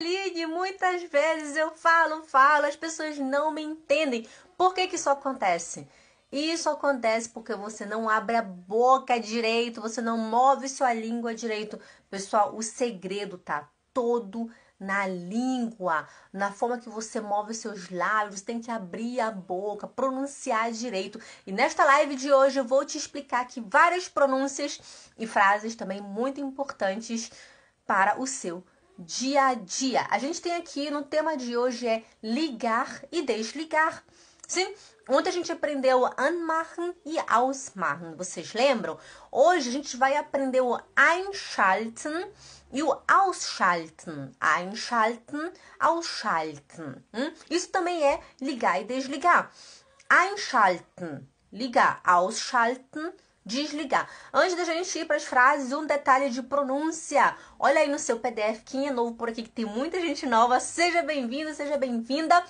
Ligue muitas vezes eu falo, falo, as pessoas não me entendem. Por que, que isso acontece? Isso acontece porque você não abre a boca direito, você não move sua língua direito. Pessoal, o segredo tá todo na língua, na forma que você move seus lábios, tem que abrir a boca, pronunciar direito. E nesta live de hoje eu vou te explicar aqui várias pronúncias e frases também muito importantes para o seu dia a dia. A gente tem aqui no tema de hoje é ligar e desligar. Sim, ontem a gente aprendeu anmachen e ausmachen, vocês lembram? Hoje a gente vai aprender o einschalten e o ausschalten. Einschalten, ausschalten. Hum? Isso também é ligar e desligar. Einschalten, ligar, ausschalten, desligar. Antes da gente ir para as frases, um detalhe de pronúncia. Olha aí no seu PDF quem é novo por aqui, que tem muita gente nova. Seja bem-vindo, seja bem-vinda.